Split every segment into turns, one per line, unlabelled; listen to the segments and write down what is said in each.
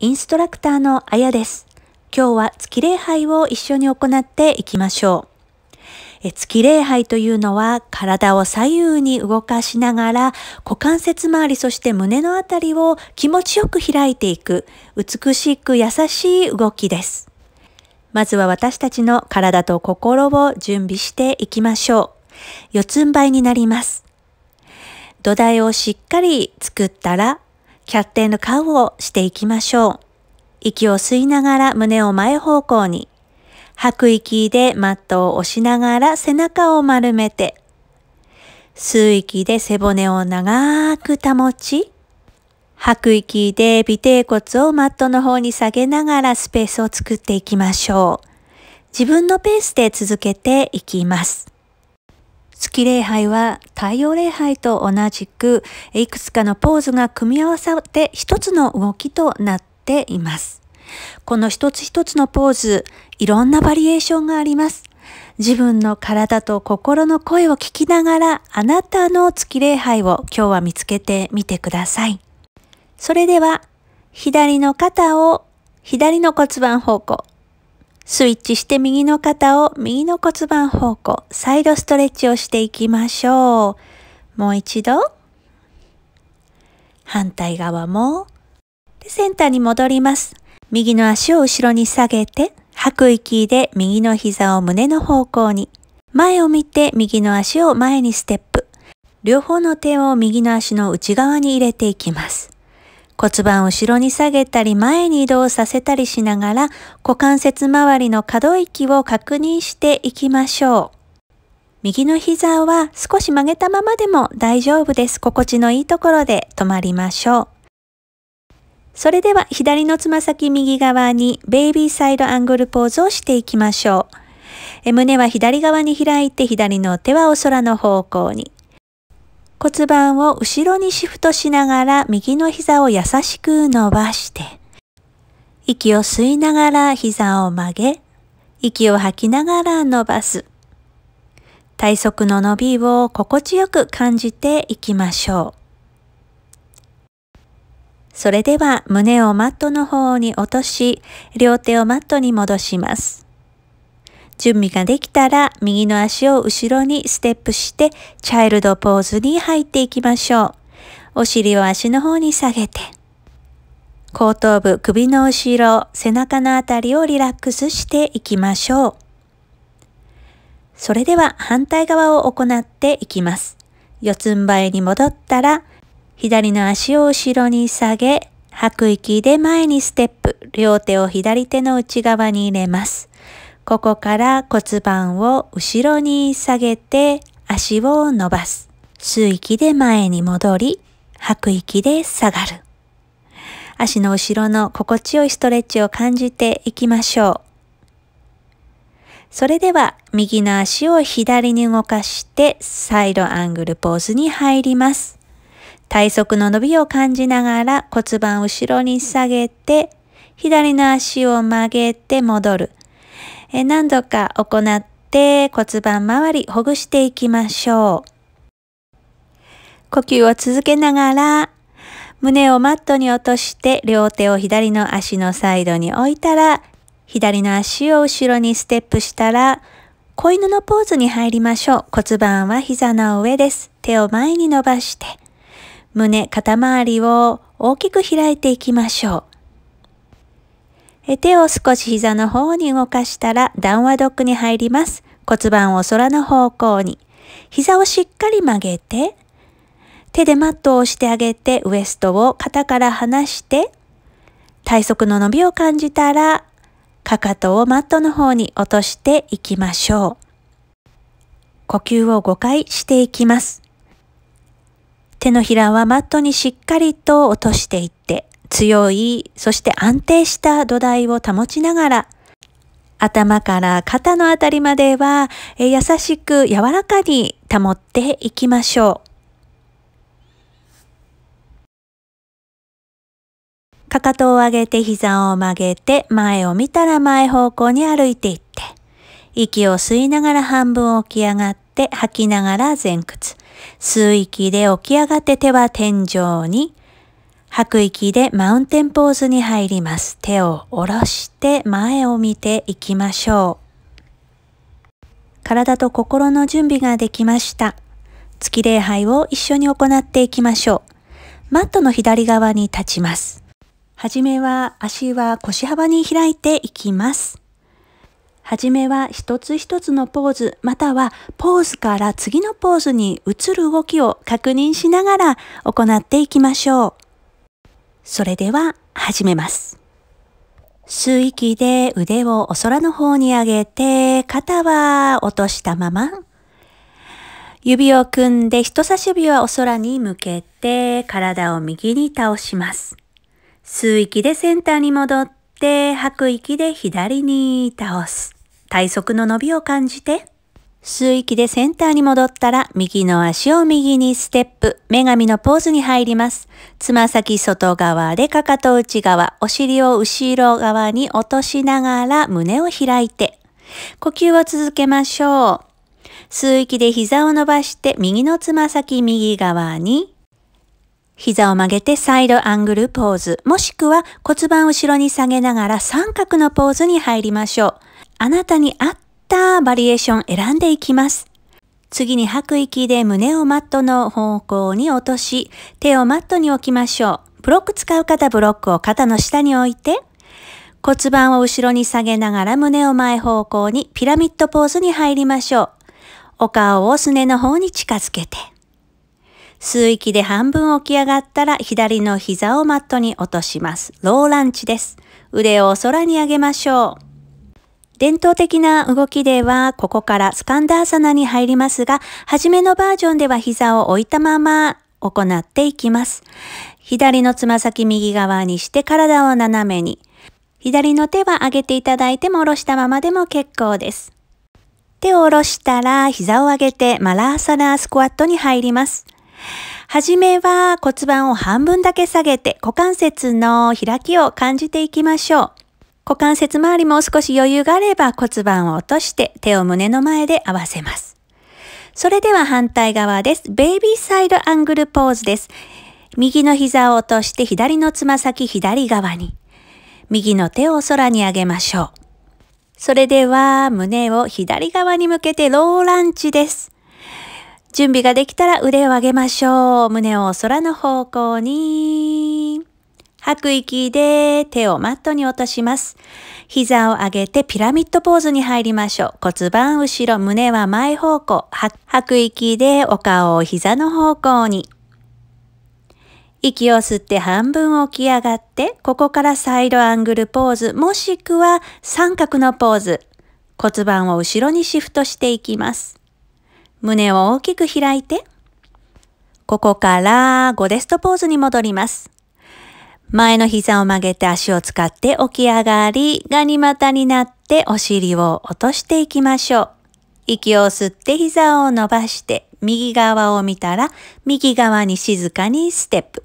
インストラクターのあやです。今日は月礼拝を一緒に行っていきましょう。え月礼拝というのは体を左右に動かしながら股関節周りそして胸のあたりを気持ちよく開いていく美しく優しい動きです。まずは私たちの体と心を準備していきましょう。四つん這いになります。土台をしっかり作ったらキャッテンのカウをしていきましょう。息を吸いながら胸を前方向に。吐く息でマットを押しながら背中を丸めて。吸う息で背骨を長く保ち。吐く息で尾低骨をマットの方に下げながらスペースを作っていきましょう。自分のペースで続けていきます。月礼拝は太陽礼拝と同じくいくつかのポーズが組み合わさって一つの動きとなっています。この一つ一つのポーズ、いろんなバリエーションがあります。自分の体と心の声を聞きながらあなたの月礼拝を今日は見つけてみてください。それでは左の肩を左の骨盤方向、スイッチして右の肩を右の骨盤方向、サイドストレッチをしていきましょう。もう一度。反対側も。でセンターに戻ります。右の足を後ろに下げて、吐く息で右の膝を胸の方向に。前を見て右の足を前にステップ。両方の手を右の足の内側に入れていきます。骨盤を後ろに下げたり前に移動させたりしながら股関節周りの可動域を確認していきましょう。右の膝は少し曲げたままでも大丈夫です。心地のいいところで止まりましょう。それでは左のつま先右側にベイビーサイドアングルポーズをしていきましょう。胸は左側に開いて左の手はお空の方向に。骨盤を後ろにシフトしながら右の膝を優しく伸ばして、息を吸いながら膝を曲げ、息を吐きながら伸ばす。体側の伸びを心地よく感じていきましょう。それでは胸をマットの方に落とし、両手をマットに戻します。準備ができたら右の足を後ろにステップしてチャイルドポーズに入っていきましょう。お尻を足の方に下げて、後頭部、首の後ろ、背中のあたりをリラックスしていきましょう。それでは反対側を行っていきます。四つん這いに戻ったら、左の足を後ろに下げ、吐く息で前にステップ、両手を左手の内側に入れます。ここから骨盤を後ろに下げて足を伸ばす。吸う息で前に戻り、吐く息で下がる。足の後ろの心地よいストレッチを感じていきましょう。それでは右の足を左に動かしてサイドアングルポーズに入ります。体側の伸びを感じながら骨盤を後ろに下げて左の足を曲げて戻る。え何度か行って骨盤周りほぐしていきましょう。呼吸を続けながら胸をマットに落として両手を左の足のサイドに置いたら左の足を後ろにステップしたら子犬のポーズに入りましょう。骨盤は膝の上です。手を前に伸ばして、胸、肩周りを大きく開いていきましょう。手を少し膝の方に動かしたらダはドックに入ります。骨盤を空の方向に。膝をしっかり曲げて、手でマットを押してあげて、ウエストを肩から離して、体側の伸びを感じたら、かかとをマットの方に落としていきましょう。呼吸を5回していきます。手のひらはマットにしっかりと落としていす。強い、そして安定した土台を保ちながら、頭から肩のあたりまでは、え優しく柔らかに保っていきましょう。かかとを上げて膝を曲げて前を見たら前方向に歩いていって息を吸いながら半分起き上がって吐きながら前屈吸う息で起き上がって手は天井に吐く息でマウンテンポーズに入ります。手を下ろして前を見ていきましょう。体と心の準備ができました。月礼拝を一緒に行っていきましょう。マットの左側に立ちます。はじめは足は腰幅に開いていきます。はじめは一つ一つのポーズ、またはポーズから次のポーズに移る動きを確認しながら行っていきましょう。それでは始めます。吸う息で腕をお空の方に上げて、肩は落としたまま。指を組んで人差し指はお空に向けて、体を右に倒します。吸う息でセンターに戻って、吐く息で左に倒す。体側の伸びを感じて。吸う息でセンターに戻ったら、右の足を右にステップ、女神のポーズに入ります。つま先外側でかかと内側、お尻を後ろ側に落としながら胸を開いて、呼吸を続けましょう。吸う息で膝を伸ばして、右のつま先右側に、膝を曲げてサイドアングルポーズ、もしくは骨盤後ろに下げながら三角のポーズに入りましょう。あなたに合っったバリエーション選んでいきます。次に吐く息で胸をマットの方向に落とし、手をマットに置きましょう。ブロック使う方ブロックを肩の下に置いて、骨盤を後ろに下げながら胸を前方向にピラミッドポーズに入りましょう。お顔をすねの方に近づけて。吸う息で半分起き上がったら左の膝をマットに落とします。ローランチです。腕を空に上げましょう。伝統的な動きでは、ここからスカンダーサナに入りますが、初めのバージョンでは膝を置いたまま行っていきます。左のつま先右側にして体を斜めに。左の手は上げていただいても下ろしたままでも結構です。手を下ろしたら膝を上げてマラーサナースクワットに入ります。はじめは骨盤を半分だけ下げて股関節の開きを感じていきましょう。股関節周りも少し余裕があれば骨盤を落として手を胸の前で合わせます。それでは反対側です。ベイビーサイドアングルポーズです。右の膝を落として左のつま先左側に。右の手を空に上げましょう。それでは胸を左側に向けてローランチです。準備ができたら腕を上げましょう。胸を空の方向に。吐く息で手をマットに落とします。膝を上げてピラミッドポーズに入りましょう。骨盤後ろ、胸は前方向。吐く息でお顔を膝の方向に。息を吸って半分起き上がって、ここからサイドアングルポーズ、もしくは三角のポーズ。骨盤を後ろにシフトしていきます。胸を大きく開いて、ここからゴデストポーズに戻ります。前の膝を曲げて足を使って起き上がり、ガニ股になってお尻を落としていきましょう。息を吸って膝を伸ばして、右側を見たら、右側に静かにステップ。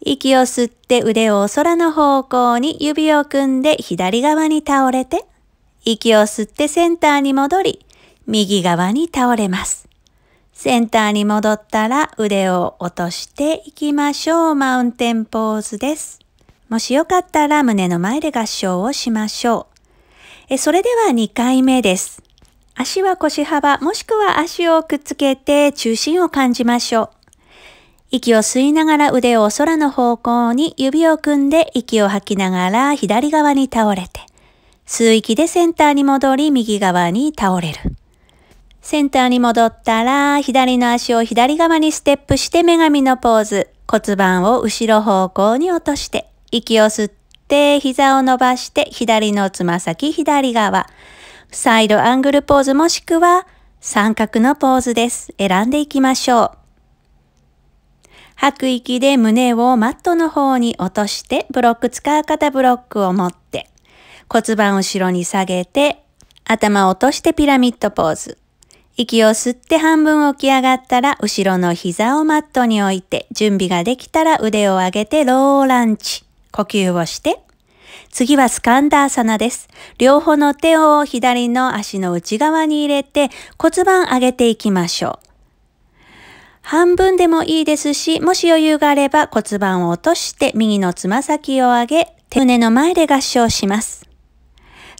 息を吸って腕を空の方向に指を組んで左側に倒れて、息を吸ってセンターに戻り、右側に倒れます。センターに戻ったら腕を落としていきましょう。マウンテンポーズです。もしよかったら胸の前で合掌をしましょう。えそれでは2回目です。足は腰幅もしくは足をくっつけて中心を感じましょう。息を吸いながら腕を空の方向に指を組んで息を吐きながら左側に倒れて、吸う息でセンターに戻り右側に倒れる。センターに戻ったら、左の足を左側にステップして女神のポーズ。骨盤を後ろ方向に落として、息を吸って、膝を伸ばして、左のつま先左側。サイドアングルポーズもしくは、三角のポーズです。選んでいきましょう。吐く息で胸をマットの方に落として、ブロック使う方ブロックを持って、骨盤後ろに下げて、頭を落としてピラミッドポーズ。息を吸って半分起き上がったら、後ろの膝をマットに置いて、準備ができたら腕を上げてローランチ。呼吸をして。次はスカンダーサナです。両方の手を左の足の内側に入れて骨盤上げていきましょう。半分でもいいですし、もし余裕があれば骨盤を落として右のつま先を上げ、手胸の前で合掌します。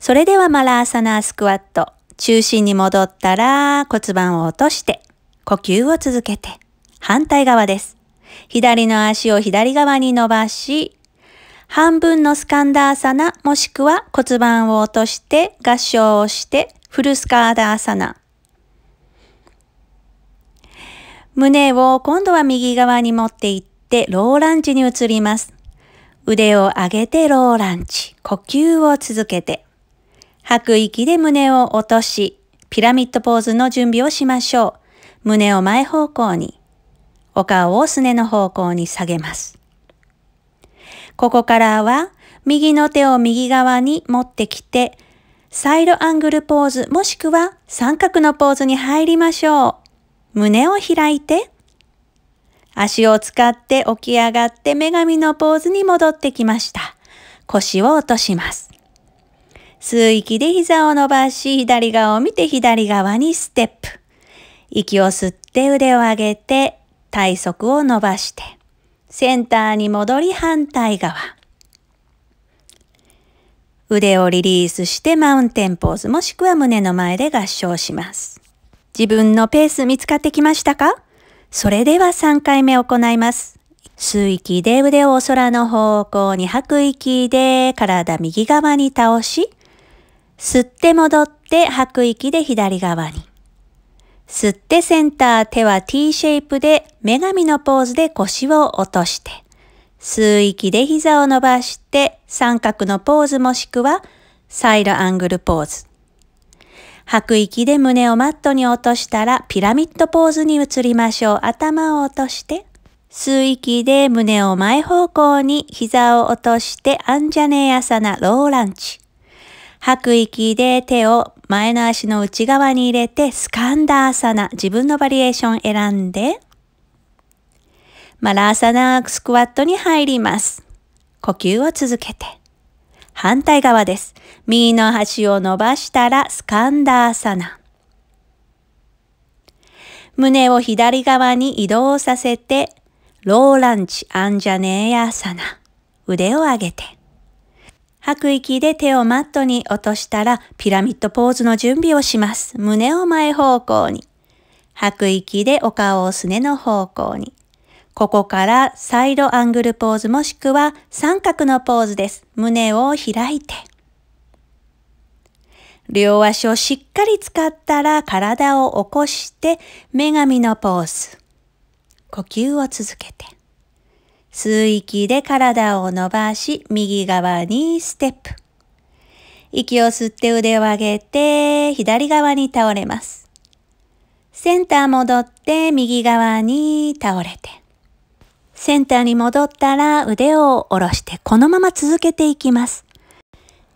それではマラーサナースクワット。中心に戻ったら骨盤を落として、呼吸を続けて、反対側です。左の足を左側に伸ばし、半分のスカンダーサナもしくは骨盤を落として合掌をしてフルスカーダーサナ。胸を今度は右側に持っていってローランチに移ります。腕を上げてローランチ呼吸を続けて。吐く息で胸を落とし、ピラミッドポーズの準備をしましょう。胸を前方向に、お顔をすねの方向に下げます。ここからは、右の手を右側に持ってきて、サイドアングルポーズもしくは三角のポーズに入りましょう。胸を開いて、足を使って起き上がって女神のポーズに戻ってきました。腰を落とします。吸う息で膝を伸ばし、左側を見て左側にステップ。息を吸って腕を上げて、体側を伸ばして、センターに戻り反対側。腕をリリースしてマウンテンポーズもしくは胸の前で合掌します。自分のペース見つかってきましたかそれでは3回目行います。吸う息で腕を空の方向に吐く息で体右側に倒し、吸って戻って吐く息で左側に。吸ってセンター手は T シェイプで女神のポーズで腰を落として。吸う息で膝を伸ばして三角のポーズもしくはサイドアングルポーズ。吐く息で胸をマットに落としたらピラミッドポーズに移りましょう。頭を落として。吸う息で胸を前方向に膝を落としてアンジャネーアサナローランチ。吐く息で手を前の足の内側に入れて、スカンダーサナ、自分のバリエーション選んで、マラーサナースクワットに入ります。呼吸を続けて。反対側です。右の端を伸ばしたら、スカンダーサナ。胸を左側に移動させて、ローランチアンジャネーヤーサナ。腕を上げて。吐く息で手をマットに落としたらピラミッドポーズの準備をします。胸を前方向に。吐く息でお顔をすねの方向に。ここからサイドアングルポーズもしくは三角のポーズです。胸を開いて。両足をしっかり使ったら体を起こして女神のポーズ。呼吸を続けて。吸う息で体を伸ばし、右側にステップ。息を吸って腕を上げて、左側に倒れます。センター戻って、右側に倒れて。センターに戻ったら腕を下ろして、このまま続けていきます。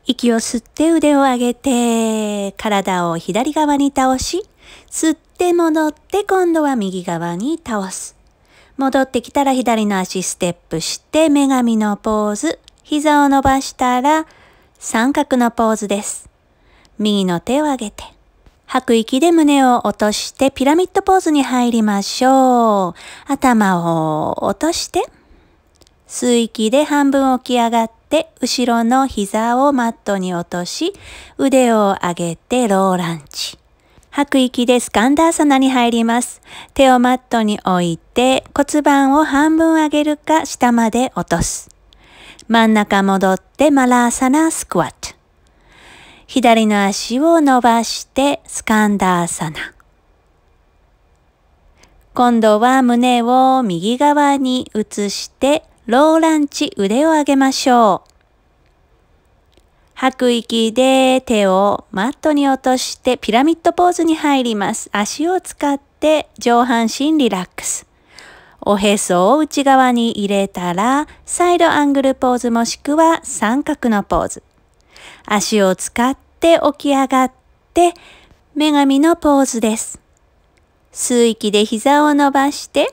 息を吸って腕を上げて、体を左側に倒し、吸って戻って今度は右側に倒す。戻ってきたら左の足ステップして、女神のポーズ。膝を伸ばしたら、三角のポーズです。右の手を上げて。吐く息で胸を落として、ピラミッドポーズに入りましょう。頭を落として、吸う息で半分起き上がって、後ろの膝をマットに落とし、腕を上げてローランチ。吐く息でスカンダーサナに入ります。手をマットに置いて骨盤を半分上げるか下まで落とす。真ん中戻ってマラーサナスクワット。左の足を伸ばしてスカンダーサナ。今度は胸を右側に移してローランチ腕を上げましょう。吐く息で手をマットに落としてピラミッドポーズに入ります。足を使って上半身リラックス。おへそを内側に入れたら、サイドアングルポーズもしくは三角のポーズ。足を使って起き上がって、女神のポーズです。吸う息で膝を伸ばして、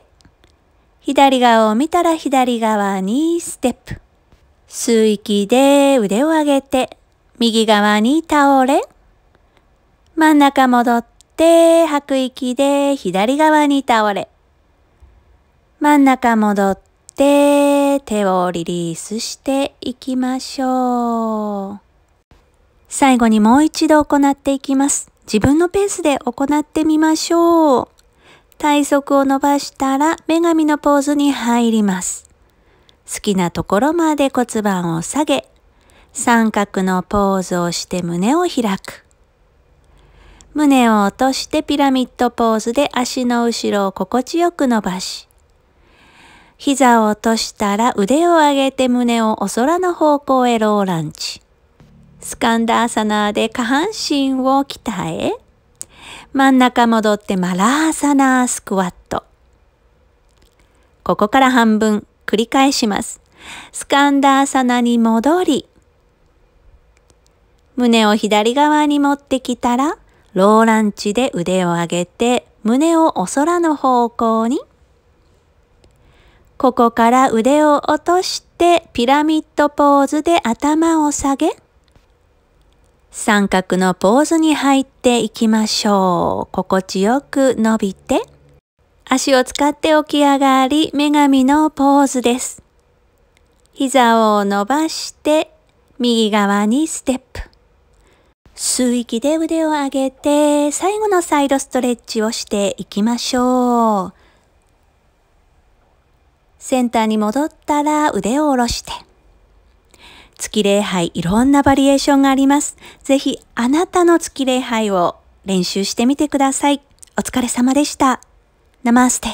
左側を見たら左側にステップ。吸う息で腕を上げて、右側に倒れ、真ん中戻って、吐く息で左側に倒れ、真ん中戻って、手をリリースしていきましょう。最後にもう一度行っていきます。自分のペースで行ってみましょう。体側を伸ばしたら女神のポーズに入ります。好きなところまで骨盤を下げ、三角のポーズをして胸を開く。胸を落としてピラミッドポーズで足の後ろを心地よく伸ばし、膝を落としたら腕を上げて胸をお空の方向へローランチ。スカンダーサナーで下半身を鍛え、真ん中戻ってマラーサナースクワット。ここから半分繰り返します。スカンダーサナに戻り、胸を左側に持ってきたら、ローランチで腕を上げて、胸をお空の方向に。ここから腕を落として、ピラミッドポーズで頭を下げ、三角のポーズに入っていきましょう。心地よく伸びて、足を使って起き上がり、女神のポーズです。膝を伸ばして、右側にステップ。吸う息で腕を上げて、最後のサイドストレッチをしていきましょう。センターに戻ったら腕を下ろして。月礼拝、いろんなバリエーションがあります。ぜひ、あなたの月礼拝を練習してみてください。お疲れ様でした。ナマステ。